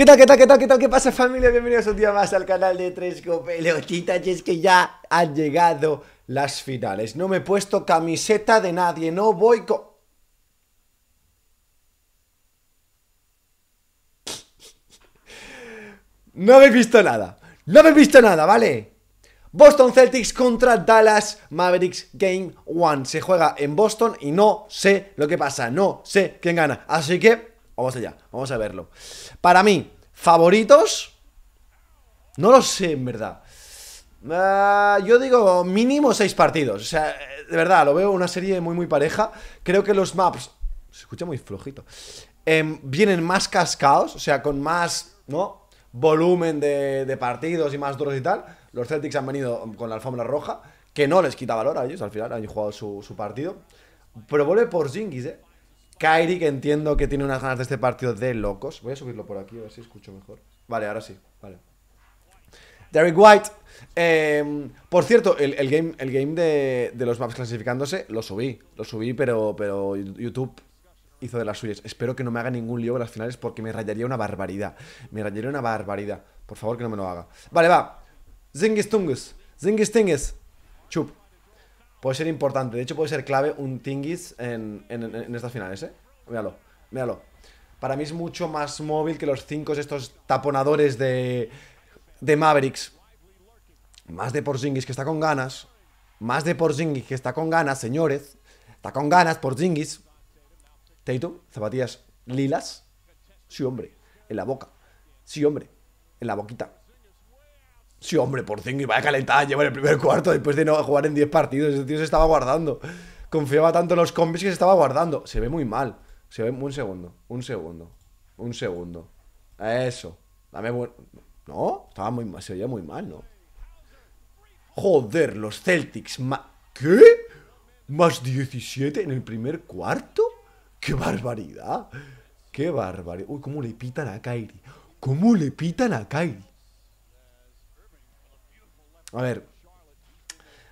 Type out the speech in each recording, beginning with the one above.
¿Qué tal, qué tal, qué tal, qué tal? ¿Qué pasa familia? Bienvenidos un día más al canal de Tres Copelotitas y es que ya han llegado las finales. No me he puesto camiseta de nadie, no voy con... No habéis visto nada, no habéis visto nada, ¿vale? Boston Celtics contra Dallas Mavericks Game 1 Se juega en Boston y no sé lo que pasa, no sé quién gana Así que Vamos allá, vamos a verlo. Para mí, favoritos. No lo sé, en verdad. Ah, yo digo mínimo seis partidos. O sea, de verdad, lo veo una serie muy, muy pareja. Creo que los maps. Se escucha muy flojito. Em, vienen más cascados, o sea, con más, ¿no? Volumen de, partidos y más duros y tal. Los Celtics han venido con la alfombra roja, que no les quita valor a ellos. Al final han jugado su, partido. Pero vuelve por Zingis, ¿eh? Kairi, que entiendo que tiene unas ganas de este partido de locos. Voy a subirlo por aquí, a ver si escucho mejor. Vale, ahora sí, vale. Derek White. Em, por cierto, el, game, el game de, los maps clasificándose lo subí. Lo subí, pero, pero YouTube hizo de las suyas. Espero que no me haga ningún lío en las finales porque me rayaría una barbaridad. Me rayaría una barbaridad. Por favor, que no me lo haga. Vale, va. Zingistungus Zingistingus Chup puede ser importante. De hecho, puede ser clave un Tingis en, estas finales, ¿eh? Míralo, míralo. Para mí es mucho más móvil que los cinco estos taponadores de, Mavericks. Más de por Porzingis que está con ganas. Más de por Porzingis que está con ganas, señores. Está con ganas Porzingis. Tatum, zapatillas lilas. Sí, hombre. En la boca. Sí, hombre. En la boquita. Sí, hombre, por fin, y vaya calentada llevar el primer cuarto después de no jugar en 10 partidos. Ese tío se estaba guardando. Confiaba tanto en los combis que se estaba guardando. Se ve muy mal. Se ve un segundo, un segundo, un segundo. Eso. Dame buen... No, estaba muy mal, se veía muy mal, ¿no? Joder, los Celtics. ¿Qué? ¿Más 17 en el primer cuarto? ¡Qué barbaridad! ¡Qué barbaridad! Uy, cómo le pitan a Kairi. ¿Cómo le pitan a Kairi? A ver.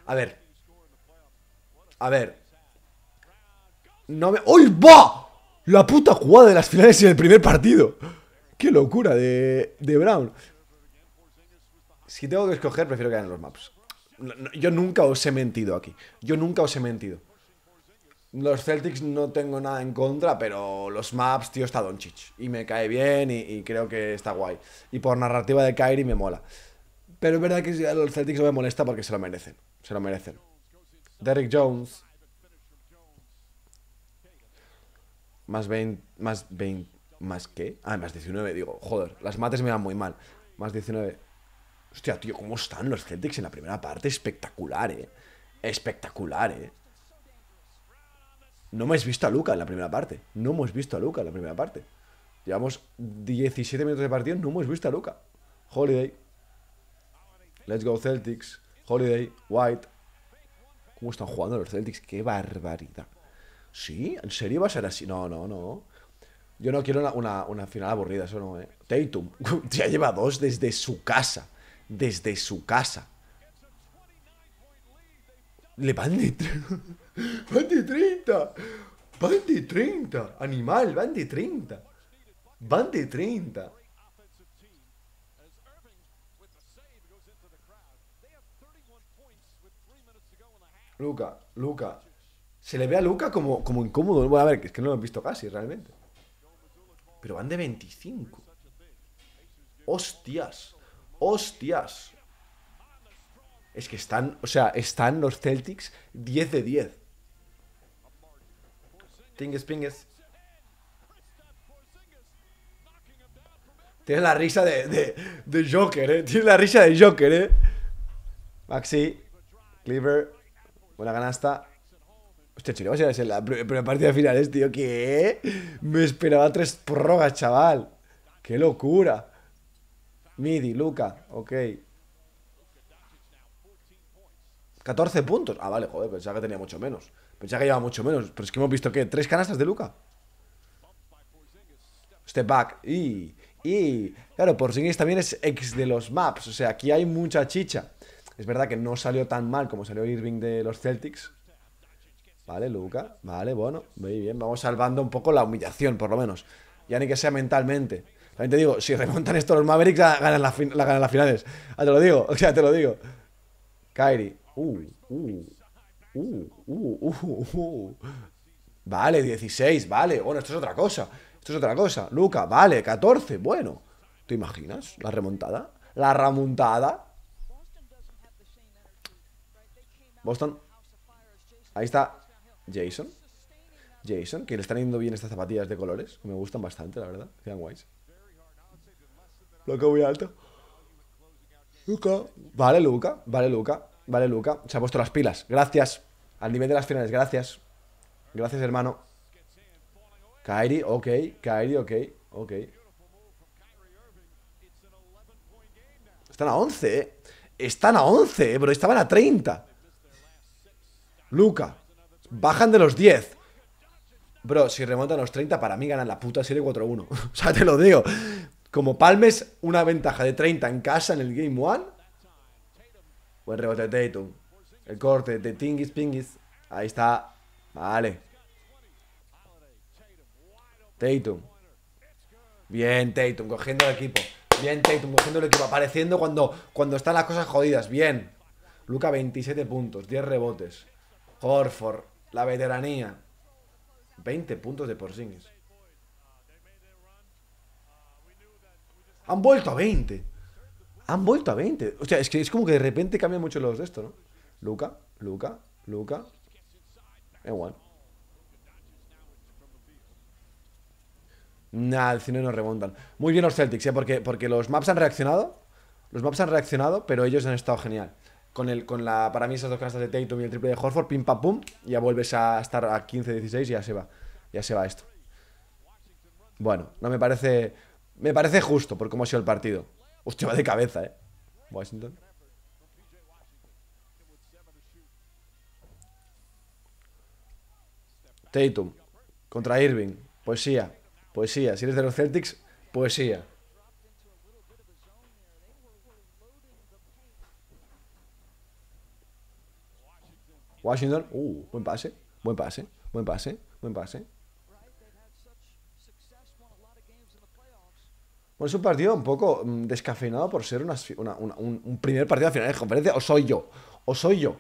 A ver. A ver. No me... ¡Uy, va! La puta jugada de las finales en el primer partido. ¡Qué locura de, Brown! Si tengo que escoger, prefiero en los maps. yo nunca os he mentido aquí. Yo nunca os he mentido. Los Celtics no tengo nada en contra, pero los maps, tío, está Doncic. Y me cae bien y, y creo que está guay. Y por narrativa de Kyrie me mola. Pero es verdad que a los Celtics no me molesta porque se lo merecen. Se lo merecen. Derrick Jones. Más 20. Más 20. ¿Más qué? Ah, más 19, digo. Joder, las mates me van muy mal. Más 19. Hostia, tío, ¿cómo están los Celtics en la primera parte? Espectacular, eh. Espectacular, eh. No has visto a Luca en la primera parte. No hemos visto a Luca en la primera parte. Llevamos 17 minutos de partido, no hemos visto a Luca. Holiday. Let's Go Celtics, Holiday, White. ¿Cómo están jugando los Celtics? ¡Qué barbaridad! ¿Sí? ¿En serio va a ser así? No, no, no. Yo no quiero una, final aburrida, eso no, ¿eh? Tatum, ya lleva dos desde su casa. Desde su casa. Le van de... van de 30. Van de 30. Animal, van de 30. Van de 30. Luca, Luca. Se le ve a Luca como, como incómodo. Bueno, a ver, es que no lo han visto casi realmente. Pero van de 25. Hostias. Hostias. Es que están, o sea, están los Celtics 10 de 10. Tingues, pingues. Tienes la risa de, de, Joker, eh. Tienes la risa de Joker, eh. Maxi, Cleaver, Buena canasta. Hostia, Chile, vamos a ser la primera partida final, es, tío. ¿Qué? Me esperaba tres prórrogas, chaval. ¡Qué locura! Midi, Luca, ok. 14 puntos. Ah, vale, joder, pensaba que tenía mucho menos. Pensaba que llevaba mucho menos. Pero es que hemos visto que tres canastas de Luca. Step back. Y. Y. Claro, Porzingis también es ex de los maps. O sea, aquí hay mucha chicha. Es verdad que no salió tan mal como salió Irving de los Celtics. Vale, Luca. Vale, bueno, muy bien. Vamos salvando un poco la humillación, por lo menos. Ya ni que sea mentalmente. También te digo, si remontan esto los Mavericks, la ganan, las finales. Ah, te lo digo, o sea, te lo digo. Kyrie. Uh, uh, uh, uh, uh, Vale, 16, vale. Bueno, esto es otra cosa. Esto es otra cosa. Luca, vale, 14. Bueno, ¿te imaginas la remontada? La remontada. Boston. Ahí está Jason. Jason, que le están yendo bien estas zapatillas de colores. me gustan bastante, la verdad. Quedan guays. Loca muy alto. Luca. Vale, Luca. Vale, Luca. Vale, Luca. Se ha puesto las pilas. Gracias. Al nivel de las finales. Gracias. Gracias, hermano. Kairi, ok. Kairi, ok. Ok. Están a 11, eh. Están a 11, eh, bro. Estaban a 30. Luca. Bajan de los 10. Bro, si remontan los 30, para mí ganan la puta serie 4-1. o sea, te lo digo. Como palmes una ventaja de 30 en casa en el Game 1. Buen rebote de Tatum. El corte de Tingis Pingis. Ahí está. Vale. Tatum. Bien, Tatum, cogiendo el equipo. Bien, Tatum, cogiendo el equipo. Apareciendo cuando, cuando están las cosas jodidas. Bien. Luca, 27 puntos, 10 rebotes. Horford, la veteranía. 20 puntos de sí Han vuelto a 20. Han vuelto a 20. O sea, es que es como que de repente cambian mucho los de esto, ¿no? Luca, Luca, Luca. Igual. Nah, al cine no remontan. Muy bien los Celtics, ¿eh? Porque, porque los maps han reaccionado. Los maps han reaccionado, pero ellos han estado genial con, el, con la, para mí esas dos casas de Tatum y el triple de Horford, pim pam pum, ya vuelves a estar a 15-16 y ya se va. Ya se va esto. Bueno, no me parece. Me parece justo por cómo ha sido el partido. Hostia, va de cabeza, eh. Washington. Tatum. Contra Irving. Poesía. Poesía. Si eres de los Celtics, poesía. Washington, uh, buen pase, buen pase, buen pase, buen pase. Bueno, es un partido un poco mm, descafeinado por ser una, un, primer partido a final de conferencia. O soy yo. O soy yo.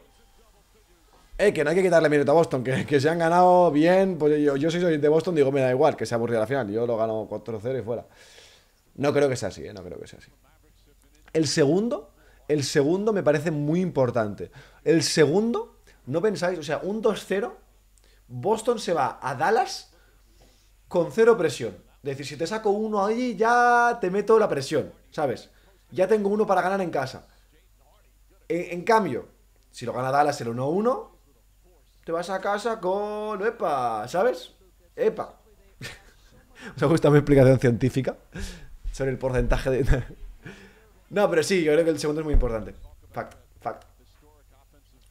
Eh, que no hay que quitarle minuto a Boston. Que, se han ganado bien. Pues yo, yo soy de Boston, digo, me da igual que se aburrida la final. Yo lo gano 4-0 y fuera. No creo que sea así, eh. No creo que sea así. El segundo. El segundo me parece muy importante. El segundo no pensáis, o sea, un 2-0, Boston se va a Dallas con cero presión. Es decir, si te saco uno allí, ya te meto la presión, ¿sabes? Ya tengo uno para ganar en casa. En, cambio, si lo gana Dallas el 1-1, te vas a casa con... ¡Epa! ¿Sabes? ¡Epa! ¿Os ha mi explicación científica sobre el porcentaje de... no, pero sí, yo creo que el segundo es muy importante. Fact, fact.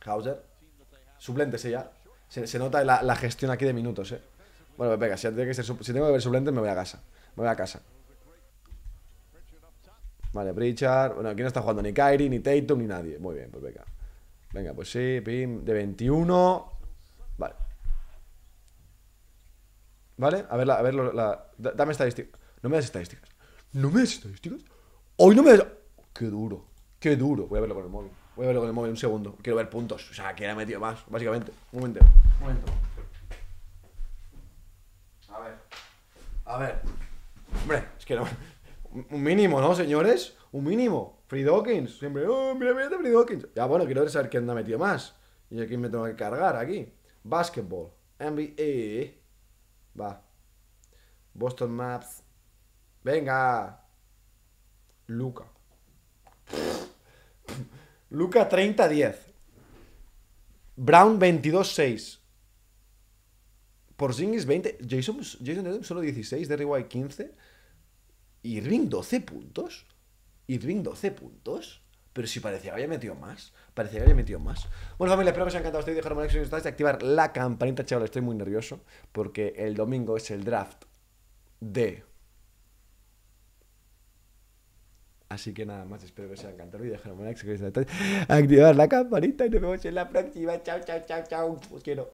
Hauser. Suplentes, ella ¿eh? Se, nota la, gestión aquí de minutos, eh. Bueno, venga, si, si tengo que ver suplentes, me voy a casa. Me voy a casa. Vale, Pritchard. Bueno, aquí no está jugando ni Kairi, ni Tatum, ni nadie. Muy bien, pues venga. Venga, pues sí, pim. De 21. Vale. ¿Vale? A ver, la, a ver, dame estadísticas. No me das estadísticas. ¿No me das estadísticas? Hoy no me das... ¡Qué duro! ¡Qué duro! Voy a verlo con el móvil. Voy a verlo con el móvil un segundo. Quiero ver puntos. O sea, ¿quién ha metido más? Básicamente. Un momento. Un momento. A ver. A ver. Hombre, es que no. Un mínimo, ¿no, señores? Un mínimo. Free Dawkins. Siempre. ¡Oh, mira, mira, Free Dawkins! Ya, bueno, quiero saber quién ha metido más. Y aquí me tengo que cargar. Aquí. Basketball. NBA. Va. Boston Maps. Venga. Luca luca 30, 10. Brown 22, 6. Porzingis 20. Jason, Jason solo 16. Derry White 15. Irving 12 puntos. Irving 12 puntos. Pero si parecía que había metido más. Parecía que había metido más. Bueno, familia, espero que os haya encantado este vídeo. Dejar un like si os activar la campanita, chaval. Estoy muy nervioso. Porque el domingo es el draft de Así que nada más, espero que os haya encantado el queréis Activar la campanita y nos vemos en la próxima. Chao, chao, chao, chao. Os quiero.